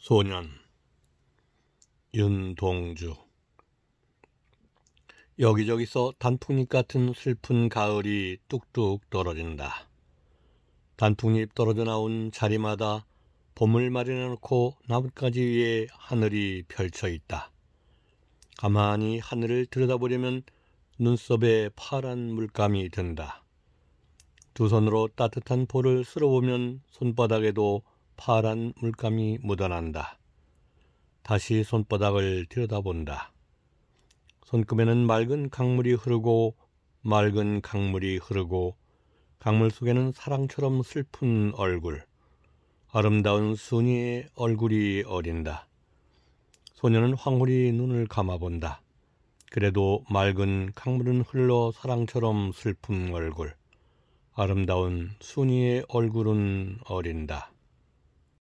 소년 윤동주 여기저기서 단풍잎 같은 슬픈 가을이 뚝뚝 떨어진다. 단풍잎 떨어져 나온 자리마다 봄을 마련해 놓고 나뭇가지 위에 하늘이 펼쳐 있다. 가만히 하늘을 들여다보려면 눈썹에 파란 물감이 든다. 두 손으로 따뜻한 볼을 쓸어보면 손바닥에도 파란 물감이 묻어난다. 다시 손바닥을 들여다본다. 손금에는 맑은 강물이 흐르고 맑은 강물이 흐르고 강물 속에는 사랑처럼 슬픈 얼굴, 아름다운 순이의 얼굴이 어린다. 소녀는 황홀히 눈을 감아본다. 그래도 맑은 강물은 흘러 사랑처럼 슬픈 얼굴, 아름다운 순이의 얼굴은 어린다.